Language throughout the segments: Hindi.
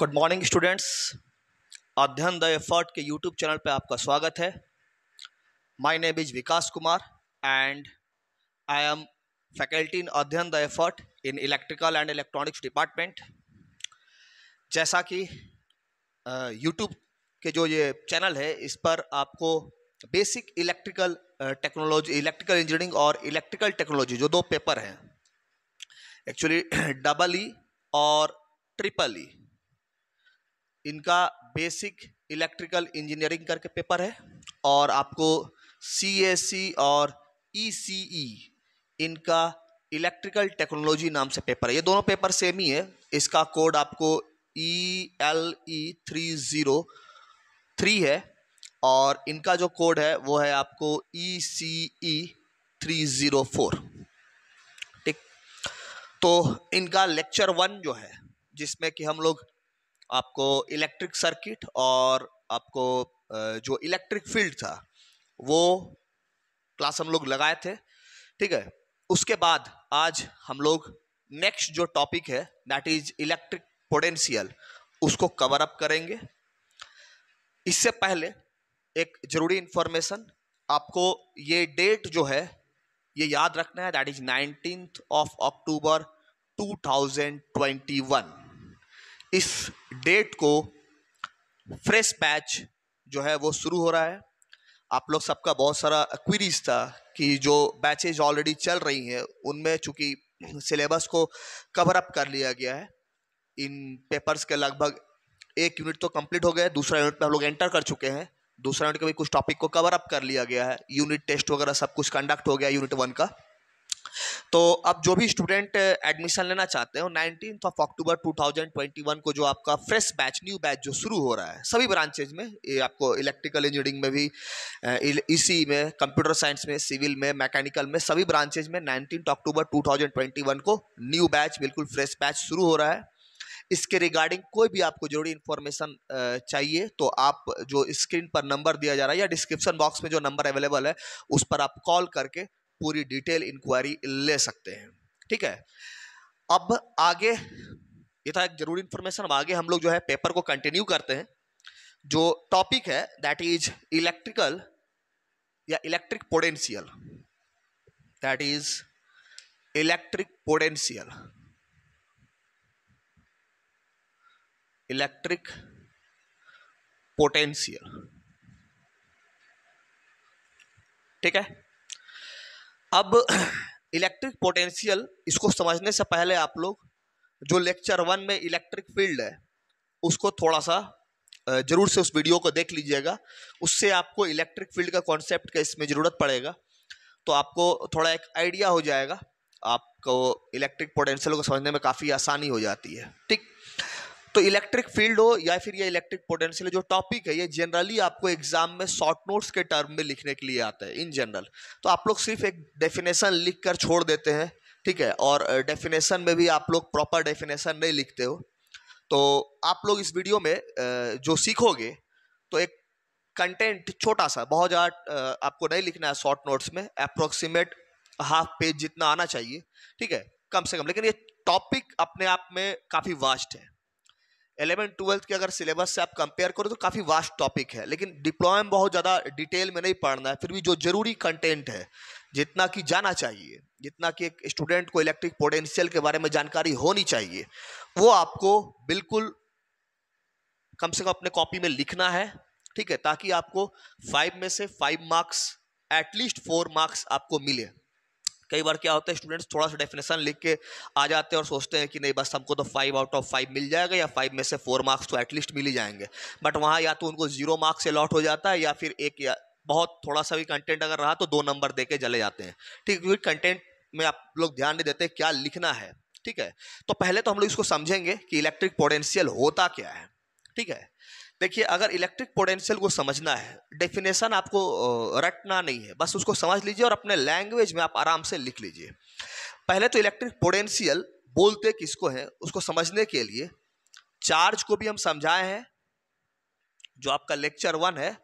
Good morning students Adhyayan the effort के यूट्यूब चैनल पर आपका स्वागत है my name is Vikas Kumar and I am faculty in Adhyayan the effort in electrical and electronics department जैसा कि यूट्यूब के जो ये चैनल है इस पर आपको basic electrical technology electrical engineering और इलेक्ट्रिकल टेक्नोलॉजी जो दो पेपर हैं एक्चुअली डबल ई और ट्रिपल ई e। इनका बेसिक इलेक्ट्रिकल इंजीनियरिंग करके पेपर है और आपको सी और ई e e इनका इलेक्ट्रिकल टेक्नोलॉजी नाम से पेपर है ये दोनों पेपर सेम ही है इसका कोड आपको E L E three zero three है और इनका जो कोड है वो है आपको E C E three zero four ठीक तो इनका लेक्चर वन जो है जिसमें कि हम लोग आपको इलेक्ट्रिक सर्किट और आपको जो इलेक्ट्रिक फील्ड था वो क्लास हम लोग लगाए थे ठीक है उसके बाद आज हम लोग नेक्स्ट जो टॉपिक है दैट इज इलेक्ट्रिक पोटेंशियल उसको कवर अप करेंगे इससे पहले एक जरूरी इन्फॉर्मेशन आपको ये डेट जो है ये याद रखना है that is nineteen of October 2021 इस डेट को फ्रेश बैच जो है वो शुरू हो रहा है आप लोग सबका बहुत सारा क्वीरीज था कि जो बैचेज ऑलरेडी चल रही हैं उनमें चूँकि सिलेबस को कवर अप कर लिया गया है इन पेपर्स के लगभग एक यूनिट तो कंप्लीट हो गया दूसरा यूनिट में हम लोग एंटर कर चुके हैं दूसरा यूनिट के भी कुछ टॉपिक को कवर अप कर लिया गया है यूनिट टेस्ट वगैरह सब कुछ कंडक्ट हो गया यूनिट वन का तो अब जो भी स्टूडेंट एडमिशन लेना चाहते हो नाइनटीन ऑफ अक्टूबर 2021 को जो आपका फ्रेश बैच न्यू बैच जो शुरू हो रहा है सभी ब्रांचेज में ये आपको इलेक्ट्रिकल इंजीनियरिंग में भी ई में कंप्यूटर साइंस में सिविल में मैकेनिकल में सभी ब्रांचेज में नाइनटीन अक्टूबर वन को न्यू बैच बिल्कुल फ्रेश बैच शुरू हो रहा है इसके रिगार्डिंग कोई भी आपको जरूरी इन्फॉर्मेशन चाहिए तो आप जो स्क्रीन पर नंबर दिया जा रहा है या डिस्क्रिप्शन बॉक्स में जो नंबर अवेलेबल है उस पर आप कॉल करके पूरी डिटेल इंक्वायरी ले सकते हैं ठीक है अब आगे ये था एक जरूरी इंफॉर्मेशन अब आगे हम लोग जो है पेपर को कंटिन्यू करते हैं जो टॉपिक है दैट इज इलेक्ट्रिकल या electric potential that is electric potential electric potential ठीक है अब इलेक्ट्रिक पोटेंशियल इसको समझने से पहले आप लोग जो लेक्चर वन में इलेक्ट्रिक फील्ड है उसको थोड़ा सा ज़रूर से उस वीडियो को देख लीजिएगा उससे आपको इलेक्ट्रिक फील्ड का कॉन्सेप्ट का इसमें ज़रूरत पड़ेगा तो आपको थोड़ा एक आइडिया हो जाएगा आपको इलेक्ट्रिक पोटेंशियल को समझने में काफ़ी आसानी हो जाती है ठीक तो इलेक्ट्रिक फील्ड हो या फिर ये इलेक्ट्रिक पोटेंशियल जो टॉपिक है ये जनरली आपको एग्जाम में शॉर्ट नोट्स के टर्म में लिखने के लिए आता है इन जनरल तो आप लोग सिर्फ एक डेफिनेशन लिख कर छोड़ देते हैं ठीक है और डेफिनेशन में भी आप लोग प्रॉपर डेफिनेशन नहीं लिखते हो तो आप लोग इस वीडियो में जो सीखोगे तो एक कंटेंट छोटा सा बहुत ज़्यादा आपको नहीं लिखना है शॉर्ट नोट्स में अप्रोक्सीमेट हाफ पेज जितना आना चाहिए ठीक है कम से कम लेकिन ये टॉपिक अपने आप में काफ़ी वास्ट है एलेवन ट्वेल्थ के अगर सिलेबस से आप कंपेयर करो तो काफ़ी वास्ट टॉपिक है लेकिन डिप्लोमा में बहुत ज़्यादा डिटेल में नहीं पढ़ना है फिर भी जो ज़रूरी कंटेंट है जितना कि जाना चाहिए जितना कि एक स्टूडेंट को इलेक्ट्रिक पोटेंशियल के बारे में जानकारी होनी चाहिए वो आपको बिल्कुल कम से कम अपने कॉपी में लिखना है ठीक है ताकि आपको फाइव में से five marks at least four marks आपको मिले कई बार क्या होता है स्टूडेंट्स थोड़ा सा डेफिनेशन लिख के आ जाते हैं और सोचते हैं कि नहीं बस हमको तो फाइव आउट ऑफ फाइव मिल जाएगा या फाइव में से फोर मार्क्स तो एटलीस्ट मिल ही जाएंगे बट वहाँ या तो उनको जीरो मार्क्स अलॉट हो जाता है या फिर एक या बहुत थोड़ा सा भी कंटेंट अगर रहा तो दो नंबर दे के चले जाते हैं ठीक है क्योंकि कंटेंट में आप लोग ध्यान नहीं देते क्या लिखना है ठीक है तो पहले तो हम लोग इसको समझेंगे कि इलेक्ट्रिक पोटेंशियल होता क्या है ठीक है देखिए अगर इलेक्ट्रिक पोटेंशियल को समझना है डेफिनेशन आपको रटना नहीं है बस उसको समझ लीजिए और अपने लैंग्वेज में आप आराम से लिख लीजिए पहले तो इलेक्ट्रिक पोटेंशियल बोलते किसको है उसको समझने के लिए चार्ज को भी हम समझाए हैं जो आपका लेक्चर वन है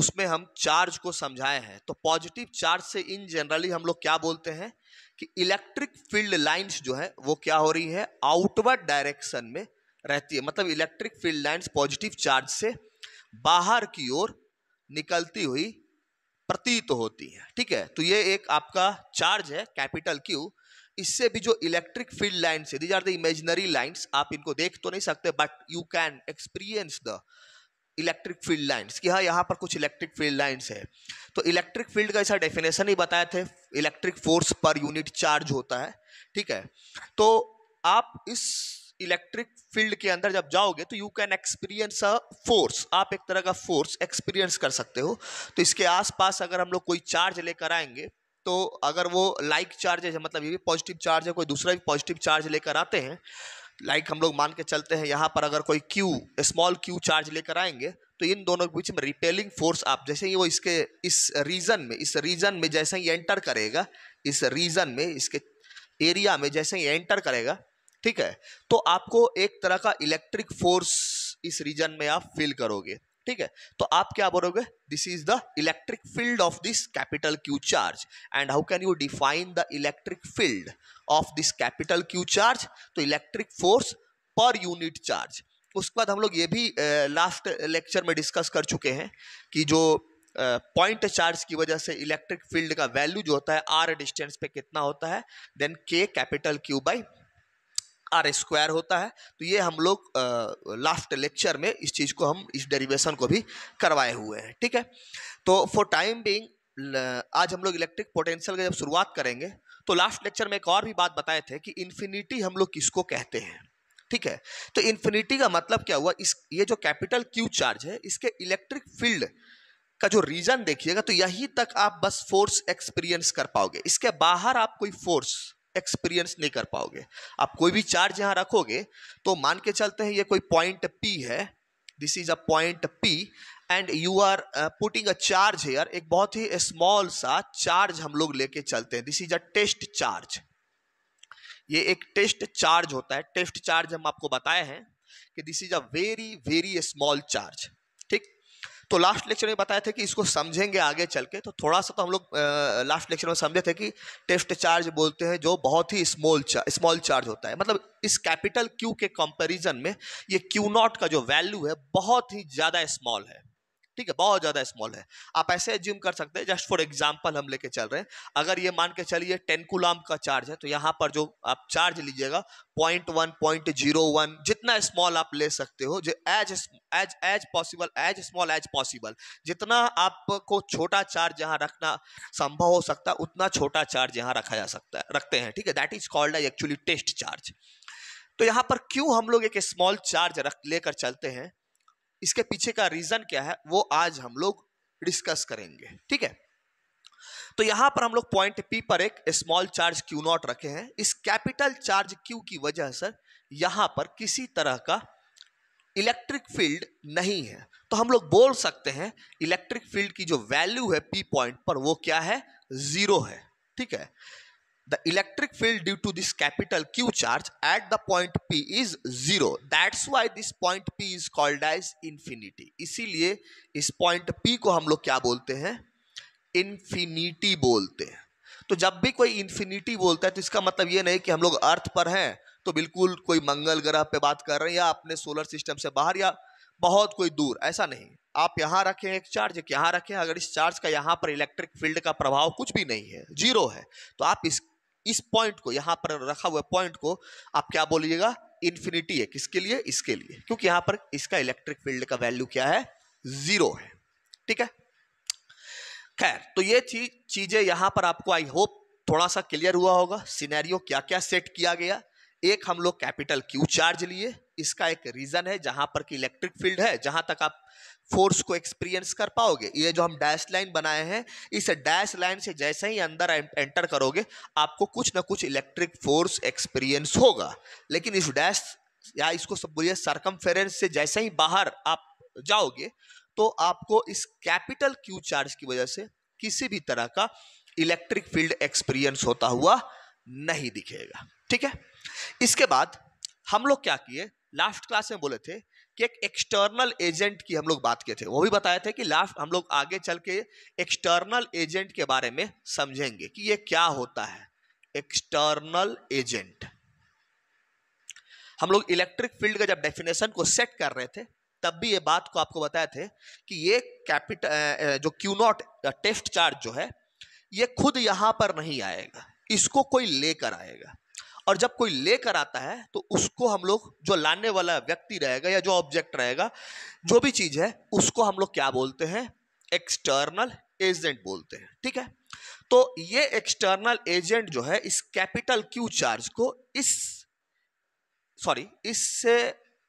उसमें हम चार्ज को समझाए हैं तो पॉजिटिव चार्ज से इन जनरली हम लोग क्या बोलते हैं कि इलेक्ट्रिक फील्ड लाइंस जो है वो क्या हो रही है आउटवर्ड डायरेक्शन में रहती है मतलब electric field lines positive charge से बाहर की ओर निकलती हुई प्रतीत होती है ठीक है तो ये एक आपका चार्ज है कैपिटल क्यू इससे भी जो इलेक्ट्रिक फील्ड लाइन्स है these are the imaginary lines आप इनको देख तो नहीं सकते but you can experience the electric field lines कि हाँ यहाँ पर कुछ इलेक्ट्रिक फील्ड लाइन्स है तो इलेक्ट्रिक फील्ड का ऐसा डेफिनेशन ही बताए थे electric force per unit charge होता है ठीक है तो आप इस इलेक्ट्रिक फील्ड के अंदर जब जाओगे तो you can experience a force आप एक तरह का फोर्स एक्सपीरियंस कर सकते हो तो इसके आसपास अगर हम लोग कोई चार्ज लेकर आएंगे तो अगर वो लाइक चार्ज है मतलब ये भी पॉजिटिव चार्ज है कोई दूसरा भी पॉजिटिव चार्ज लेकर आते हैं लाइक like हम लोग मान के चलते हैं यहाँ पर अगर कोई क्यू स्मॉल क्यू चार्ज लेकर आएंगे तो इन दोनों के बीच में रिपेलिंग फोर्स आप जैसे ही वो इसके इस रीजन में इस रीजन में जैसे ही एंटर करेगा इस रीजन में इसके एरिया में जैसे ही एंटर करेगा ठीक है तो आपको एक तरह का इलेक्ट्रिक फोर्स इस रीजन में आप फील करोगे ठीक है तो आप क्या बोलोगे this is the electric field of this capital Q charge and how can you define the electric field of this capital Q charge तो electric force per unit charge उसके बाद हम लोग ये भी लास्ट लेक्चर में डिस्कस कर चुके हैं कि जो पॉइंट चार्ज की वजह से इलेक्ट्रिक फील्ड का वैल्यू जो होता है आर डिस्टेंस पे कितना होता है then K capital Q by R square होता है तो ये हम लोग लास्ट लेक्चर में इस चीज़ को हम इस डेरिवेशन को भी करवाए हुए हैं ठीक है तो फॉर टाइम बीइंग आज हम लोग इलेक्ट्रिक पोटेंशियल का जब शुरुआत करेंगे तो लास्ट लेक्चर में एक और भी बात बताए थे कि इन्फिनिटी हम लोग किसको कहते हैं ठीक है तो इन्फिनिटी का मतलब क्या हुआ इस ये जो कैपिटल क्यू चार्ज है इसके इलेक्ट्रिक फील्ड का जो रीजन देखिएगा तो यहीं तक आप बस फोर्स एक्सपीरियंस कर पाओगे इसके बाहर आप कोई फोर्स एक्सपीरियंस नहीं कर पाओगे आप कोई भी चार्ज यहाँ रखोगे तो मान के चलते हैं ये कोई पॉइंट पी है this is a point P and you are putting a charge here एक बहुत ही स्मॉल सा चार्ज हम लोग लेके चलते हैं this is a test charge ये एक टेस्ट चार्ज होता है टेस्ट चार्ज हम आपको बताए हैं कि this is a very very small charge तो लास्ट लेक्चर में बताए थे कि इसको समझेंगे आगे चल के तो थोड़ा सा तो हम लोग लास्ट लेक्चर में समझे थे कि टेस्ट चार्ज बोलते हैं जो बहुत ही स्मॉल चार्ज स्मॉल चार्ज होता है मतलब इस कैपिटल क्यू के कंपैरिजन में ये क्यू नॉट का जो वैल्यू है बहुत ही ज़्यादा स्मॉल है ठीक है बहुत ज़्यादा स्मॉल है आप ऐसे एज्यूम कर सकते हैं जस्ट फॉर एग्जाम्पल हम लेके चल रहे हैं अगर ये मान के चलिए टेन कुलाम का चार्ज है तो यहाँ पर जो आप चार्ज लीजिएगा point one point zero one जितना स्मॉल आप ले सकते हो जो as as as possible as small as possible जितना आपको छोटा चार्ज यहाँ रखना संभव हो सकता है उतना छोटा चार्ज यहाँ रखा जा सकता है रखते हैं ठीक है that is called actually test charge तो यहाँ पर क्यों हम लोग एक स्मॉल चार्ज रख लेकर चलते हैं इसके पीछे का रीज़न क्या है वो आज हम लोग डिस्कस करेंगे ठीक है तो यहां पर हम लोग पॉइंट पी पर एक स्मॉल चार्ज क्यू नॉट रखे हैं इस कैपिटल चार्ज क्यू की वजह से यहां पर किसी तरह का इलेक्ट्रिक फील्ड नहीं है तो हम लोग बोल सकते हैं इलेक्ट्रिक फील्ड की जो वैल्यू है पी पॉइंट पर वो क्या है ज़ीरो है ठीक है the electric field due to this capital q charge at the point p is zero that's why this point p is called as infinity इसीलिए इस point p को हम लोग क्या बोलते हैं infinity बोलते हैं तो जब भी कोई infinity बोलता है तो इसका मतलब ये नहीं कि हम लोग अर्थ पर हैं तो बिल्कुल कोई मंगल ग्रह पे बात कर रहे हैं या अपने सोलर सिस्टम से बाहर या बहुत कोई दूर ऐसा नहीं आप यहाँ रखें एक चार्ज एक यहाँ रखें अगर इस चार्ज का यहाँ पर इलेक्ट्रिक फील्ड का प्रभाव कुछ भी नहीं है जीरो है तो आप इस इस पॉइंट को यहां पर रखा हुआ पॉइंट को आप क्या बोलिएगा इन्फिनिटी है किसके लिए इसके लिए क्योंकि यहां पर इसका इलेक्ट्रिक फील्ड का वैल्यू क्या है जीरो है ठीक है खैर तो ये चीज चीजें यहां पर आपको आई होप थोड़ा सा क्लियर हुआ होगा सिनेरियो क्या क्या सेट किया गया एक हम लोग कैपिटल क्यू चार्ज लिए इसका एक रीजन है जहां पर कि इलेक्ट्रिक फील्ड है जहां तक आप फोर्स को एक्सपीरियंस कर पाओगे ये जो हम डैश लाइन बनाए हैं इस डैश लाइन से जैसे ही अंदर एंटर करोगे आपको कुछ ना कुछ इलेक्ट्रिक फोर्स एक्सपीरियंस होगा लेकिन इस डैश या इसको सब बोलिए सरकम से जैसे ही बाहर आप जाओगे तो आपको इस कैपिटल क्यू चार्ज की वजह से किसी भी तरह का इलेक्ट्रिक फील्ड एक्सपीरियंस होता हुआ नहीं दिखेगा ठीक है इसके बाद हम लोग क्या किए लास्ट क्लास में बोले थे कि एक एक्सटर्नल एजेंट की हम लोग बात किए थे वो भी बताए थे कि लास्ट हम लोग आगे चल के एक्सटर्नल एजेंट के बारे में समझेंगे कि ये क्या होता है एक्सटर्नल एजेंट हम लोग इलेक्ट्रिक फील्ड का जब डेफिनेशन को सेट कर रहे थे तब भी ये बात को आपको बताए थे कि ये कैपिटल जो क्यू नॉट टेस्ट चार्ज जो है ये खुद यहां पर नहीं आएगा इसको कोई लेकर आएगा और जब कोई लेकर आता है तो उसको हम लोग जो लाने वाला व्यक्ति रहेगा या जो ऑब्जेक्ट रहेगा जो भी चीज़ है उसको हम लोग क्या बोलते हैं एक्सटर्नल एजेंट बोलते हैं ठीक है तो ये एक्सटर्नल एजेंट जो है इस कैपिटल क्यू चार्ज को इस सॉरी इस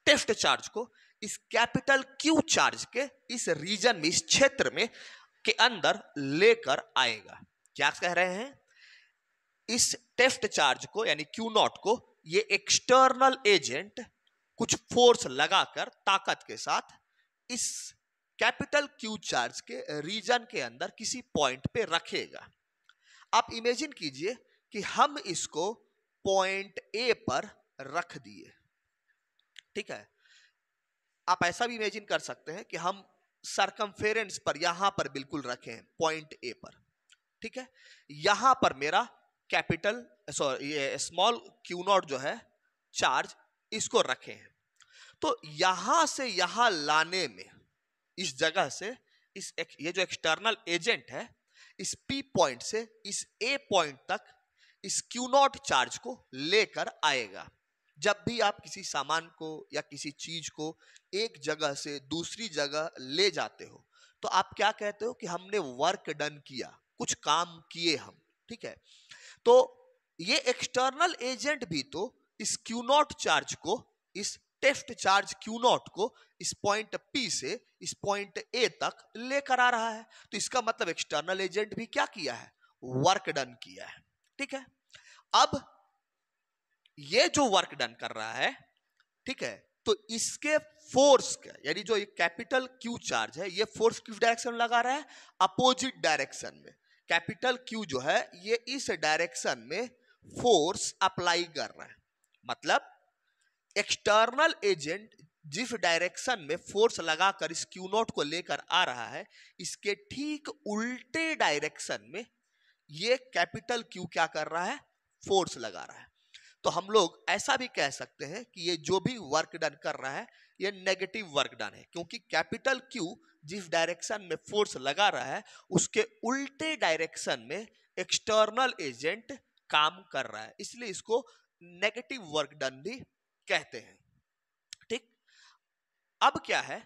टेफ्ट चार्ज को इस कैपिटल क्यू चार्ज के इस रीजन में इस क्षेत्र में के अंदर लेकर आएगा क्या कह रहे हैं इस टेस्ट चार्ज को यानी क्यू नॉट को ये एक्सटर्नल एजेंट कुछ फोर्स लगाकर ताकत के साथ इस कैपिटल क्यू चार्ज के रीजन के अंदर किसी पॉइंट पे रखेगा आप इमेजिन कीजिए कि हम इसको पॉइंट ए पर रख दिए ठीक है आप ऐसा भी इमेजिन कर सकते हैं कि हम सरकमफेरेंस पर यहां पर बिल्कुल रखे हैं पॉइंट ए पर ठीक है यहां पर मेरा कैपिटल सॉरी ये स्मॉल क्यू नॉट जो है चार्ज इसको रखे हैं तो यहां से यहां लाने में इस जगह से इस एक, ये जो एक्सटर्नल एजेंट है इस पी पॉइंट से इस ए पॉइंट तक इस क्यू नॉट चार्ज को लेकर आएगा जब भी आप किसी सामान को या किसी चीज को एक जगह से दूसरी जगह ले जाते हो तो आप क्या कहते हो कि हमने वर्क डन किया कुछ काम किए हम ठीक है तो ये एक्सटर्नल एजेंट भी तो इस क्यू नॉट चार्ज को इस टेस्ट चार्ज क्यू नॉट को इस पॉइंट पी से इस पॉइंट ए तक लेकर आ रहा है तो इसका मतलब एक्सटर्नल एजेंट भी क्या किया है वर्क डन किया है ठीक है अब ये जो वर्क डन कर रहा है ठीक है तो इसके फोर्स का यानी जो ये कैपिटल क्यू चार्ज है ये फोर्स किस डायरेक्शन लगा रहा है अपोजिट डायरेक्शन में कैपिटल क्यू जो है ये इस डायरेक्शन में फोर्स अप्लाई कर रहा है मतलब एक्सटर्नल एजेंट जिस डायरेक्शन में फोर्स लगाकर इस क्यू नोट को लेकर आ रहा है इसके ठीक उल्टे डायरेक्शन में ये कैपिटल क्यू क्या कर रहा है फोर्स लगा रहा है तो हम लोग ऐसा भी कह सकते हैं कि ये जो भी वर्क डन कर रहा है ये नेगेटिव वर्क डन है क्योंकि कैपिटल क्यू जिस डायरेक्शन में फोर्स लगा रहा है उसके उल्टे डायरेक्शन में एक्सटर्नल एजेंट काम कर रहा है इसलिए इसको नेगेटिव वर्क डन भी कहते हैं ठीक अब क्या है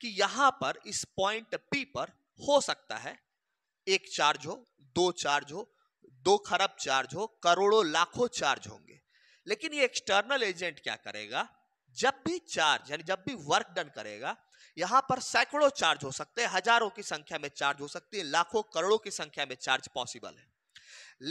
कि यहां पर इस पॉइंट पी पर हो सकता है एक चार्ज हो दो चार्ज हो दो खरब चार्ज हो करोड़ों लाखों चार्ज होंगे लेकिन ये एक्सटर्नल एजेंट क्या करेगा जब भी चार्ज यानी जब भी वर्क डन करेगा यहाँ पर सैकड़ों चार्ज हो सकते हैं हजारों की संख्या में चार्ज हो सकती है लाखों करोड़ों की संख्या में चार्ज पॉसिबल है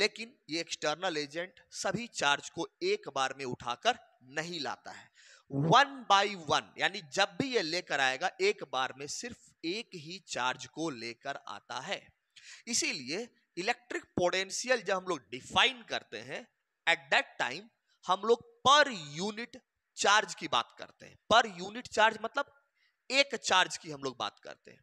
लेकिन ये एक्सटर्नल एजेंट सभी चार्ज को एक बार में उठाकर नहीं लाता है वन बाय वन यानी जब भी ये लेकर आएगा एक बार में सिर्फ एक ही चार्ज को लेकर आता है इसीलिए इलेक्ट्रिक पोटेंशियल जब हम लोग डिफाइन करते हैं एट दैट टाइम हम लोग पर यूनिट चार्ज की बात करते हैं पर यूनिट चार्ज मतलब एक चार्ज की हम लोग बात करते हैं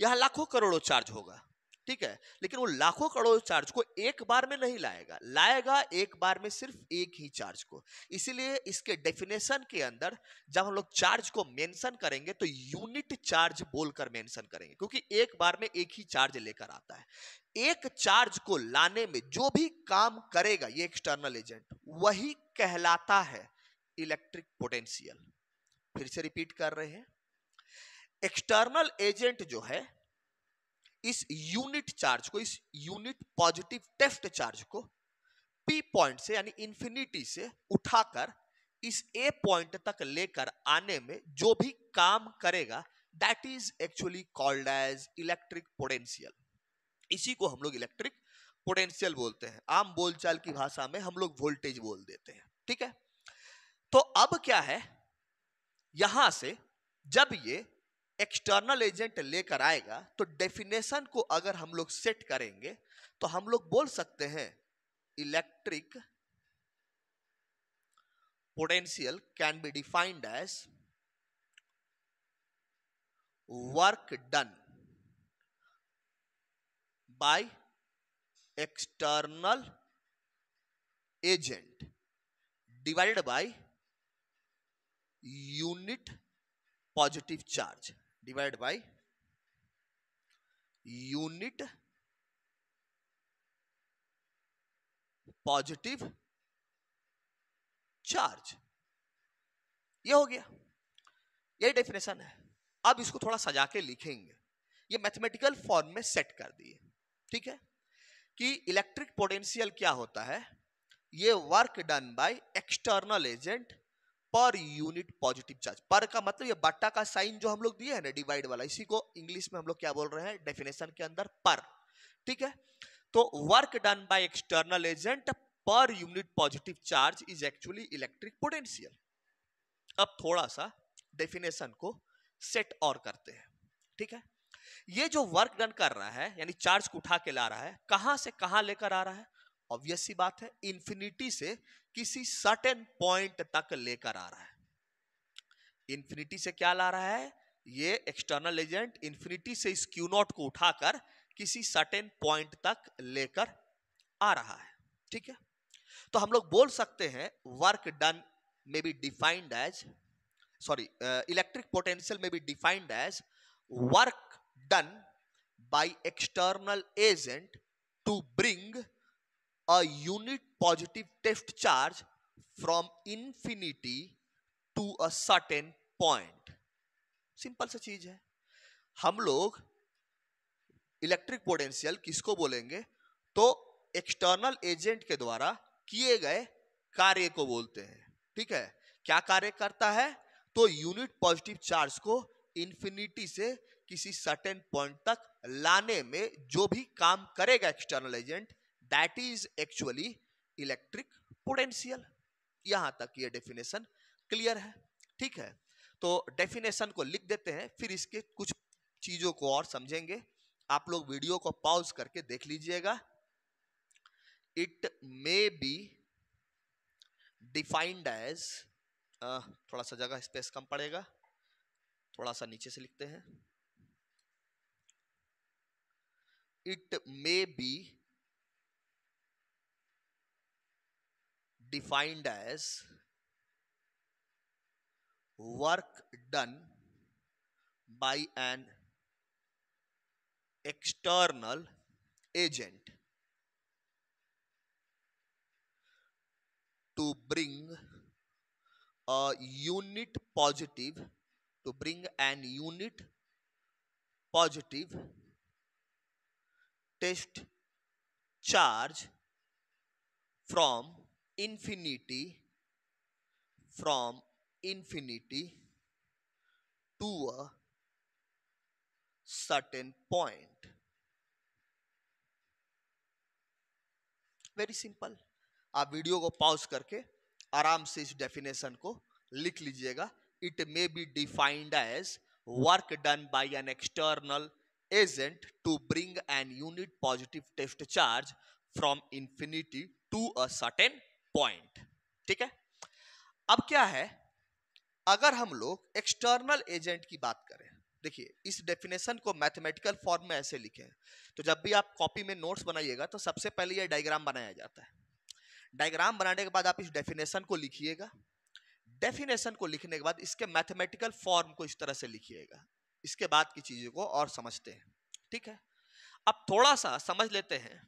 यहां लाखों करोड़ों चार्ज होगा ठीक है लेकिन वो लाखों करोड़ों चार्ज को एक बार में नहीं लाएगा लाएगा एक बार में सिर्फ एक ही चार्ज को इसीलिए इसके डेफिनेशन के अंदर जब हम लोग चार्ज को मेंशन करेंगे तो यूनिट चार्ज बोलकर मेंशन करेंगे क्योंकि एक बार में एक ही चार्ज लेकर आता है एक चार्ज को लाने में जो भी काम करेगा ये एक्सटर्नल एजेंट वही कहलाता है इलेक्ट्रिक पोटेंशियल फिर से रिपीट कर रहे हैं एक्सटर्नल एजेंट जो है इस यूनिट चार्ज को इस यूनिट पॉजिटिव टेस्ट चार्ज को पी पॉइंट से यानी इंफिनिटी से उठाकर इस ए पॉइंट तक लेकर आने में जो भी काम करेगा that is actually called as electric potential इसी को हम लोग इलेक्ट्रिक पोटेंशियल बोलते हैं आम बोलचाल की भाषा में हम लोग वोल्टेज बोल देते हैं ठीक है तो अब क्या है यहां से जब ये एक्सटर्नल एजेंट लेकर आएगा तो डेफिनेशन को अगर हम लोग सेट करेंगे तो हम लोग बोल सकते हैं electric potential can be defined as work done by external agent divided by unit positive charge divide by unit positive charge ये हो गया ये डेफिनेशन है अब इसको थोड़ा सजा के लिखेंगे ये मैथमेटिकल फॉर्म में सेट कर दिए ठीक है कि इलेक्ट्रिक पोटेंशियल क्या होता है ये work done by external agent per unit positive charge per का मतलब ये बट्टा का साइन जो हम लोग दिए हैं ना डिवाइड वाला इसी को इंग्लिश में हम लोग क्या बोल रहे हैं डेफिनेशन के अंदर पर ठीक है तो work done by external agent per unit positive charge is actually electric potential अब थोड़ा सा डेफिनेशन को सेट और करते हैं ठीक है ये जो वर्क डन कर रहा है यानी चार्ज को उठा के ला रहा है कहां से कहाँ लेकर आ रहा है ऑब्वियस सी बात है इंफिनिटी से किसी सर्टेन पॉइंट तक लेकर आ रहा है इंफिनिटी से क्या ला रहा है ये एक्सटर्नल एजेंट इंफिनिटी से इस क्यू नॉट को उठाकर किसी सर्टेन पॉइंट तक लेकर आ रहा है ठीक है तो हम लोग बोल सकते हैं वर्क डन में be defined as sorry electric potential में be defined as work done by external agent to bring a unit positive test charge from infinity to a certain point simple सा चीज है हम लोग इलेक्ट्रिक पोटेंशियल किसको बोलेंगे तो एक्सटर्नल एजेंट के द्वारा किए गए कार्य को बोलते हैं ठीक है क्या कार्य करता है तो यूनिट पॉजिटिव चार्ज को इन्फिनिटी से किसी सर्टेन पॉइंट तक लाने में जो भी काम करेगा external agent that is actually electric potential यहां तक ये डेफिनेशन क्लियर है ठीक है तो डेफिनेशन को लिख देते हैं फिर इसके कुछ चीजों को और समझेंगे आप लोग वीडियो को पॉज करके देख लीजिएगा it may be defined as थोड़ा सा जगह स्पेस कम पड़ेगा थोड़ा सा नीचे से लिखते हैं it may be defined as work done by an external agent to bring a unit positive to bring an unit positive test charge from infinity from infinity to a certain point very simple आप वीडियो को पॉज करके आराम से इस डेफिनेशन को लिख लीजिएगा it may be defined as work done by an external agent to bring an unit positive test charge from infinity to a certain point ठीक है अब क्या है अगर हम लोग एक्सटर्नल एजेंट की बात करें देखिए इस डेफिनेशन को मैथमेटिकल फॉर्म में ऐसे लिखे तो जब भी आप कॉपी में नोट्स बनाइएगा तो सबसे पहले यह डायग्राम बनाया जाता है डायग्राम बनाने के बाद आप इस डेफिनेशन को लिखिएगा डेफिनेशन को लिखने के बाद इसके मैथमेटिकल फॉर्म को इस तरह से लिखिएगा इसके बाद की चीजों को और समझते हैं ठीक है अब थोड़ा सा समझ लेते हैं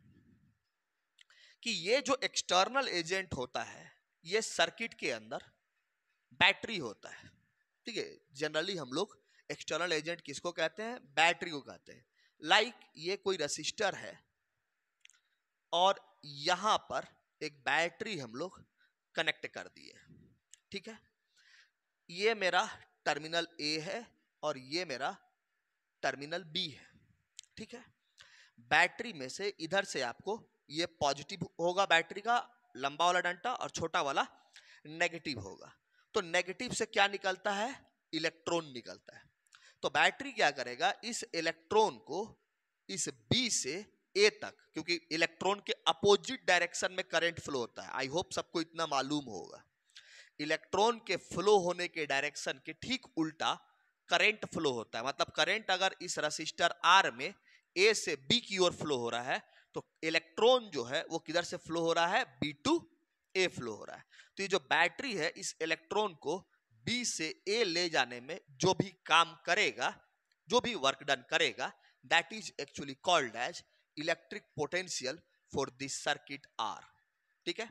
कि ये जो एक्सटर्नल एजेंट होता है ये सर्किट के अंदर बैटरी होता है ठीक है जनरली हम लोग एक्सटर्नल एजेंट किसको कहते हैं बैटरी को कहते हैं लाइक like, ये कोई रजिस्टर है और यहां पर एक बैटरी हम लोग कनेक्ट कर दिए ठीक है ये मेरा टर्मिनल ए है और ये मेरा टर्मिनल बी है ठीक है बैटरी में से इधर से आपको ये पॉजिटिव होगा बैटरी का लंबा वाला डंटा और छोटा वाला नेगेटिव होगा तो नेगेटिव से क्या निकलता है इलेक्ट्रॉन निकलता है तो बैटरी क्या करेगा इस इलेक्ट्रॉन को इस बी से ए तक क्योंकि इलेक्ट्रॉन के अपोजिट डायरेक्शन में करंट फ्लो होता है आई होप सबको इतना मालूम होगा इलेक्ट्रॉन के फ्लो होने के डायरेक्शन के ठीक उल्टा करंट फ्लो होता है मतलब करंट अगर इस रसिस्टर आर में ए से बी की ओर फ्लो हो रहा है तो इलेक्ट्रॉन जो है वो किधर से फ्लो हो रहा है बी टू ए फ्लो हो रहा है तो ये जो बैटरी है इस इलेक्ट्रॉन को बी से ए ले जाने में जो भी काम करेगा जो भी वर्क डन करेगा that is actually called as electric potential for this circuit are ठीक है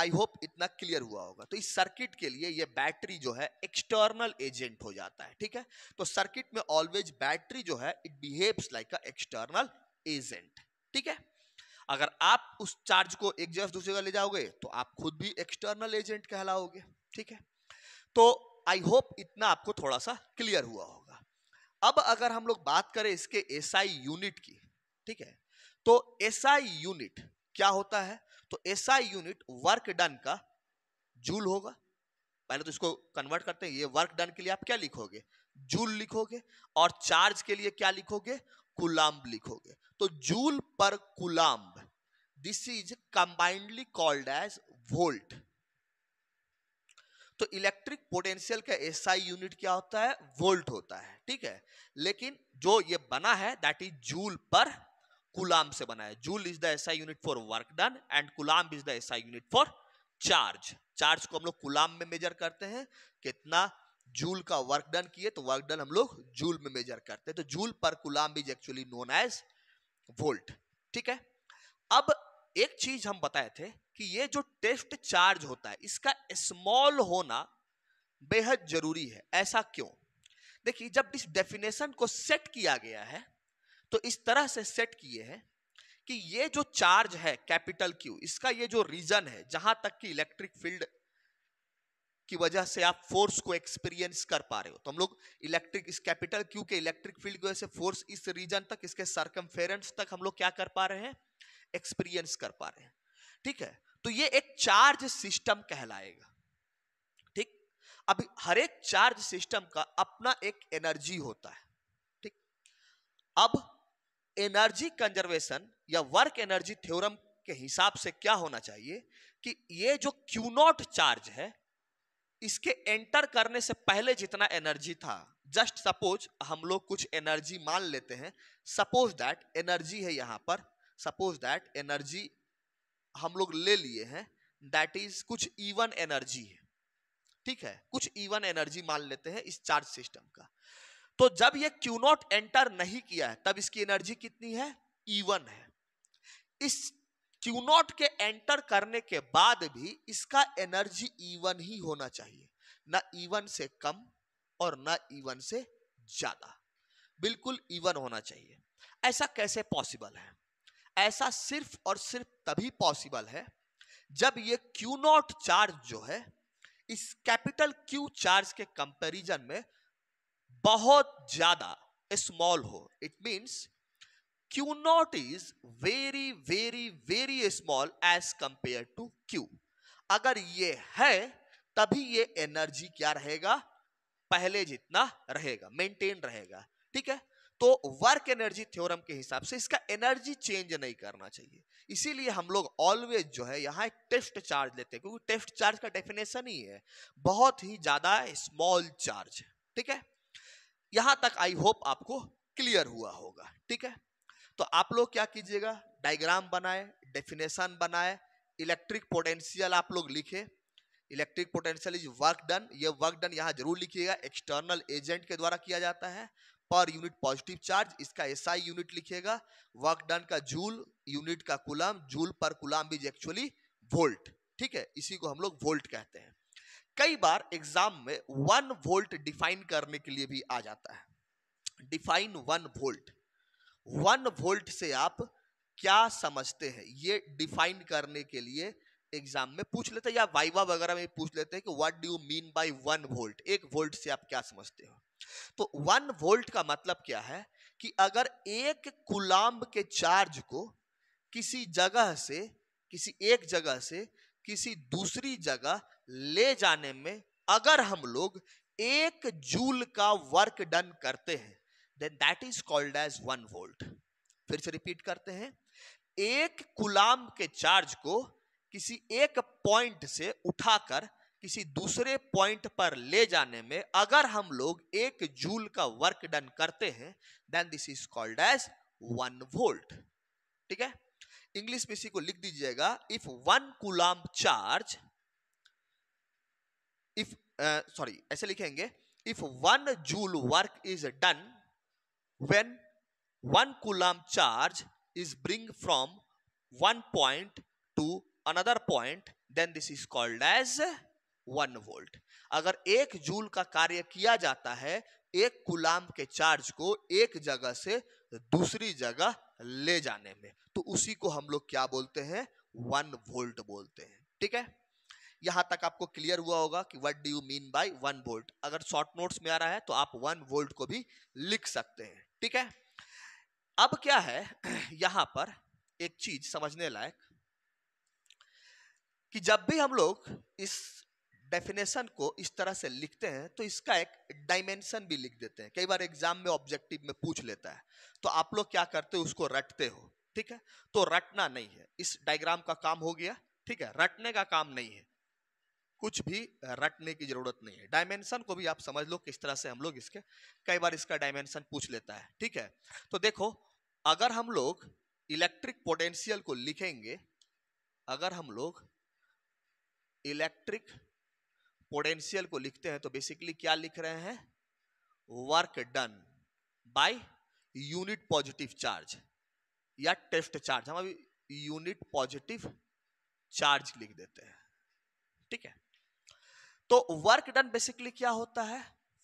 आई होप इतना क्लियर हुआ होगा तो इस सर्किट के लिए ये बैटरी जो है एक्सटर्नल एजेंट हो जाता है ठीक है तो सर्किट में ऑलवेज बैटरी जो है it behaves like a external agent ठीक है अगर आप उस चार्ज को एक जगह दूसरी जगह ले जाओगे तो आप खुद भी एक्सटर्नल एजेंट कहलाओगे ठीक है तो आई होप इतना आपको थोड़ा सा क्लियर हुआ होगा अब अगर हम लोग बात करें इसके एसआई यूनिट की ठीक है तो एसआई यूनिट क्या होता है तो ऐसा यूनिट वर्क डन का जूल होगा पहले तो इसको कन्वर्ट करते हैं ये वर्क डन के लिए आप क्या लिखोगे जूल लिखोगे और चार्ज के लिए क्या लिखोगे कुलाम्ब लिखोगे तो joule per coulomb this is combinedly called as volt तो इलेक्ट्रिक पोटेंशियल का एसआई यूनिट क्या होता है वोल्ट होता है ठीक है लेकिन जो ये बना है दैट इज जूल पर कुलाम से बना है joule is the SI unit for work done and coulomb is the SI unit for charge charge को हम लोग कुलाम में मेजर करते हैं कितना जूल का वर्क डन किए तो वर्क डन हम लोग जूल में मेजर करते हैं तो joule per coulomb is actually known as volt ठीक है अब एक चीज हम बताए थे कि ये जो टेस्ट चार्ज होता है इसका स्मॉल होना बेहद जरूरी है ऐसा क्यों देखिए जब इस डेफिनेशन को सेट किया गया है तो इस तरह से सेट किए हैं कि ये जो चार्ज है कैपिटल क्यू इसका ये जो रीजन है जहां तक कि इलेक्ट्रिक फील्ड की वजह से आप फोर्स को एक्सपीरियंस कर पा रहे हो तो हम लोग इलेक्ट्रिक इस कैपिटल क्यू के इलेक्ट्रिक फील्ड की वजह से फोर्स इस रीजन तक इसके सरकमफेरेंस तक हम लोग क्या कर पा रहे हैं एक्सपीरियंस कर पा रहे हैं ठीक है तो ये एक चार्ज सिस्टम कहलाएगा ठीक अब हर एक चार्ज सिस्टम का अपना एक एनर्जी होता है ठीक अब एनर्जी कंजर्वेशन या वर्क एनर्जी थ्योरम के हिसाब से क्या होना चाहिए कि ये जो क्यू नॉट चार्ज है इसके एंटर करने से पहले जितना एनर्जी था जस्ट सपोज हम लोग कुछ एनर्जी मान लेते हैं सपोज दैट एनर्जी है यहां पर सपोज दैट एनर्जी हम लोग ले लिए हैं दैट इज कुछ इवन एनर्जी है ठीक है कुछ इवन एनर्जी मान लेते हैं इस चार्ज सिस्टम का तो जब ये क्यू नॉट एंटर नहीं किया है तब इसकी एनर्जी कितनी है ईवन e है इस क्यू नॉट के एंटर करने के बाद भी इसका एनर्जी ईवन e ही होना चाहिए ना ईवन e से कम और ना ईवन से ज्यादा बिल्कुल ईवन होना चाहिए ऐसा कैसे पॉसिबल है ऐसा सिर्फ और सिर्फ तभी पॉसिबल है जब ये क्यू नॉट चार्ज जो है इस कैपिटल क्यू चार्ज के कंपैरिजन में बहुत ज्यादा स्मॉल हो it means Q naught is very very very small as compare to Q अगर ये है तभी ये एनर्जी क्या रहेगा पहले जितना रहेगा मेंटेन रहेगा ठीक है तो वर्क एनर्जी थ्योरम के हिसाब से इसका एनर्जी चेंज नहीं करना चाहिए इसीलिए हम लोग ऑलवेज जो है यहाँ एक टेस्ट चार्ज लेते हैं क्योंकि टेस्ट चार्ज का डेफिनेशन ही है बहुत ही ज्यादा स्मॉल चार्ज ठीक है यहां तक आई होप आपको क्लियर हुआ होगा ठीक है तो आप लोग क्या कीजिएगा डायग्राम बनाए डेफिनेशन बनाए इलेक्ट्रिक पोटेंशियल आप लोग लिखे electric potential is work done ये वर्क डन यहाँ जरूर लिखिएगा एक्सटर्नल एजेंट के द्वारा किया जाता है पर यूनिट पॉजिटिव चार्ज इसका एसआई यूनिट लिखिएगा वर्क डन का जूल यूनिट का कुलम जूल पर कुलम इज एक्चुअली वोल्ट ठीक है इसी को हम लोग वोल्ट कहते हैं कई बार एग्जाम में वन वोल्ट डिफाइन करने के लिए भी आ जाता है define one volt one volt से आप क्या समझते हैं ये डिफाइन करने के लिए एग्जाम में पूछ लेते हैं या वाइवा वगैरह में पूछ लेते हैं कि what do you mean by one volt एक वोल्ट से आप क्या समझते हो तो वन वोल्ट का मतलब क्या है कि अगर एक कुलाम्ब के चार्ज को किसी जगह से किसी एक जगह से किसी दूसरी जगह ले जाने में अगर हम लोग एक जूल का वर्क डन करते हैं then that is called as one volt फिर से रिपीट करते हैं एक कुलाम के चार्ज को किसी एक पॉइंट से उठाकर किसी दूसरे पॉइंट पर ले जाने में अगर हम लोग एक जूल का वर्क डन करते हैं then this is called as one volt ठीक है इंग्लिश में इसी को लिख दीजिएगा if one coulomb charge if sorry uh, ऐसे लिखेंगे if one joule work is done when one coulomb charge is bring from one point to another point then this is called as one volt अगर एक जूल का कार्य किया जाता है एक कुलाम के चार्ज को एक जगह से दूसरी जगह ले जाने में तो उसी को हम लोग क्या बोलते हैं वन वोल्ट बोलते हैं ठीक है यहां तक आपको क्लियर हुआ होगा कि what do you mean by one volt अगर शॉर्ट नोट्स में आ रहा है तो आप वन वोल्ट को भी लिख सकते हैं ठीक है अब क्या है यहां पर एक चीज समझने लायक कि जब भी हम लोग इस डेफिनेशन को इस तरह से लिखते हैं तो इसका एक डायमेंशन भी लिख देते हैं कई बार एग्जाम में ऑब्जेक्टिव में पूछ लेता है तो आप लोग क्या करते हो उसको रटते हो ठीक है तो रटना नहीं है इस डायग्राम का काम हो गया ठीक है रटने का काम नहीं है कुछ भी रटने की जरूरत नहीं है डायमेंशन को भी आप समझ लो किस तरह से हम लोग इसके कई बार इसका डायमेंशन पूछ लेता है ठीक है तो देखो अगर हम लोग इलेक्ट्रिक पोटेंशियल को लिखेंगे अगर हम लोग इलेक्ट्रिक पोटेंशियल को लिखते हैं तो बेसिकली क्या लिख रहे हैं work done by unit positive charge या टेस्ट चार्ज हम अभी यूनिट पॉजिटिव चार्ज लिख देते हैं ठीक है तो वर्क डन बेसिकली क्या होता है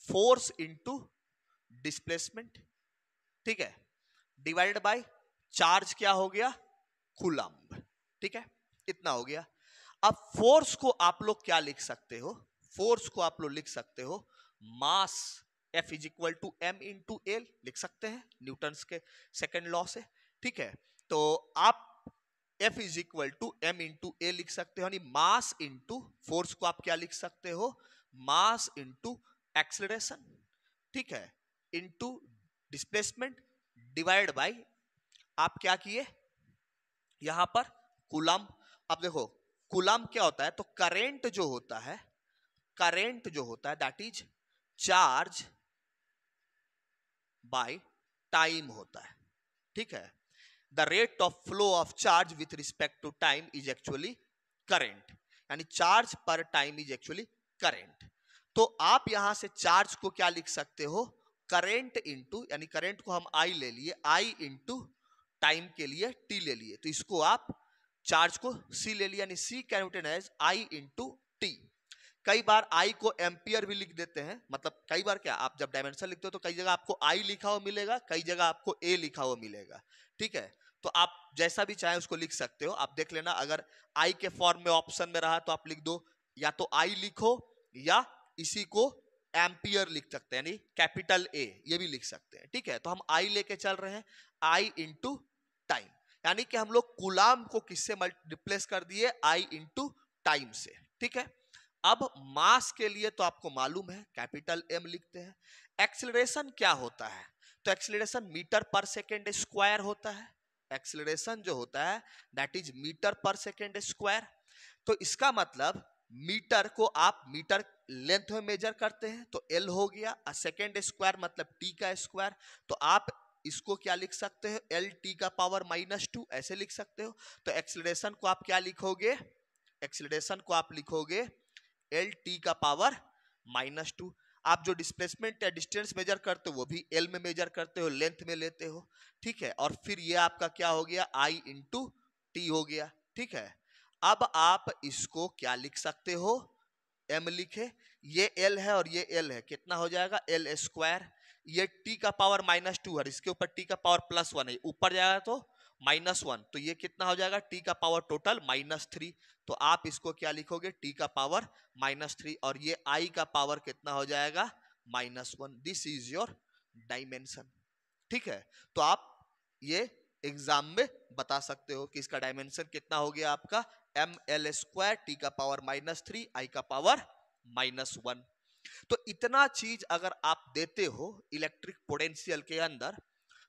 फोर्स इंटू डिस्प्लेसमेंट ठीक है डिवाइडेड बाय चार्ज क्या हो गया कुलम्ब ठीक है इतना हो गया अब फोर्स को आप लोग क्या लिख सकते हो फोर्स को आप लोग लिख सकते हो mass F is equal to M into L लिख सकते हैं न्यूटन के सेकेंड लॉ से ठीक है तो आप F is equal to M into A लिख सकते हो यानी मास इंटू फोर्स को आप क्या लिख सकते हो मास इंटू एक्सलेशन ठीक है इंटू डिस्प्लेसमेंट डिवाइड बाई आप क्या किए यहां पर कुलम अब देखो कुलम क्या होता है तो करेंट जो होता है करेंट जो होता है that is charge by time होता है ठीक है the rate of flow of charge with respect to time is actually current यानी charge per time is actually current तो आप यहां से charge को क्या लिख सकते हो current into यानी current को हम I ले लिए I into time के लिए T ले लिए तो इसको आप चार्ज को सी ले लिया यानी C can written as I into T कई बार आई को एम्पियर भी लिख देते हैं मतलब कई बार क्या आप जब डायमेंशन लिखते हो तो कई जगह आपको आई लिखा हुआ मिलेगा कई जगह आपको ए लिखा हुआ मिलेगा ठीक है तो आप जैसा भी चाहे उसको लिख सकते हो आप देख लेना अगर आई के फॉर्म में ऑप्शन में रहा तो आप लिख दो या तो आई लिखो या इसी को एम्पियर लिख सकते हैं यानी कैपिटल ए ये भी लिख सकते हैं ठीक है तो हम आई लेके चल रहे हैं आई इंटू टाइम यानी कि हम लोग गुलाम को किससे रिप्लेस कर दिए आई इंटू टाइम से ठीक है अब मास के लिए तो आपको मालूम है कैपिटल एम लिखते हैं एक्सिलेशन क्या होता है तो acceleration metre per second square होता है एक्सिलेशन जो होता है that is metre per second square तो इसका मतलब मीटर को आप मीटर लेंथ में मेजर करते हैं तो एल हो गया और सेकेंड स्क्वायर मतलब टी का स्क्वायर तो आप इसको क्या लिख सकते हो एल टी का पावर माइनस टू ऐसे लिख सकते हो तो एक्सिलेशन को आप क्या लिखोगे एक्सिलेशन को आप लिखोगे एल टी का पावर माइनस टू आप जो डिस्प्लेसमेंट या डिस्टेंस मेजर करते हो वो भी एल में मेजर करते हो लेंथ में लेते हो ठीक है और फिर ये आपका क्या हो गया आई इंटू टी हो गया ठीक है अब आप इसको क्या लिख सकते हो एम लिखे ये एल है और ये एल है कितना हो जाएगा एल स्क्वायर ये टी का पावर माइनस टू है इसके ऊपर टी का पावर प्लस वन है ऊपर जाएगा तो माइनस वन तो ये कितना हो जाएगा टी का पावर टोटल माइनस थ्री तो आप इसको क्या लिखोगे टी का पावर माइनस थ्री और ये आई का पावर कितना हो जाएगा minus one this is your dimension ठीक है तो आप ये एग्जाम में बता सकते हो कि इसका डायमेंशन कितना हो गया आपका एम एल स्क्वायर टी का पावर माइनस थ्री आई का पावर माइनस वन तो इतना चीज अगर आप देते हो इलेक्ट्रिक पोटेंशियल के अंदर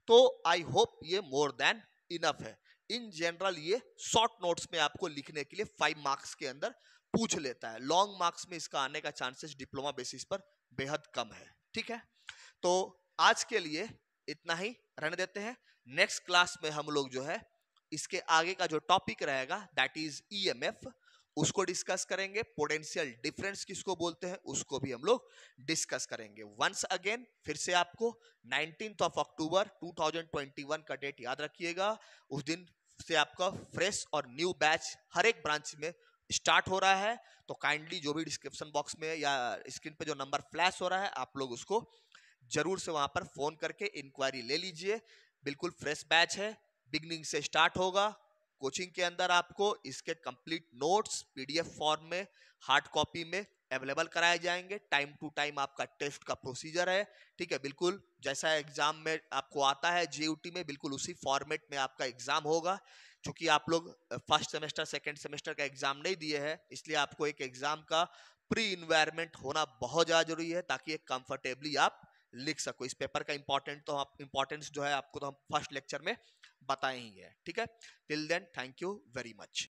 तो आई होप ये मोर देन इनफ है इन जनरल ये शॉर्ट नोट्स में आपको लिखने के लिए फाइव मार्क्स के अंदर पूछ लेता है लॉन्ग मार्क्स में इसका आने का चांसेस डिप्लोमा बेसिस पर बेहद कम है ठीक है तो आज के लिए इतना ही रहने देते हैं नेक्स्ट क्लास में हम लोग जो है इसके आगे का जो टॉपिक रहेगा दैट इज ईएमएफ उसको डिस्कस करेंगे पोटेंशियल डिफरेंस किसको बोलते हैं उसको भी हम लोग डिस्कस करेंगे वंस अगेन फिर से आपको नाइनटीन ऑफ अक्टूबर 2021 का डेट याद रखिएगा उस दिन से आपका फ्रेश और न्यू बैच हर एक ब्रांच में स्टार्ट हो रहा है तो काइंडली जो भी डिस्क्रिप्शन बॉक्स में या स्क्रीन पे जो नंबर फ्लैश हो रहा है आप लोग उसको जरूर से वहां पर फोन करके इंक्वायरी ले लीजिए बिल्कुल फ्रेश बैच है बिगनिंग से स्टार्ट होगा कोचिंग के अंदर आपको इसके कंप्लीट नोट्स पीडीएफ फॉर्म में हार्ड कॉपी में अवेलेबल कराए जाएंगे टाइम टू टाइम आपका टेस्ट का प्रोसीजर है ठीक है बिल्कुल जैसा एग्जाम में आपको आता है जेयूटी में बिल्कुल उसी फॉर्मेट में आपका एग्जाम होगा चूंकि आप लोग फर्स्ट सेमेस्टर सेकेंड सेमेस्टर का एग्जाम नहीं दिए हैं इसलिए आपको एक एग्जाम का प्री इन्वायरमेंट होना बहुत ज़्यादा जरूरी है ताकि एक कंफर्टेबली आप लिख सको इस पेपर का इम्पोर्टेंट तो आप इम्पोर्टेंस जो है आपको तो हम फर्स्ट लेक्चर में बताएंगे ठीक है till then thank you very much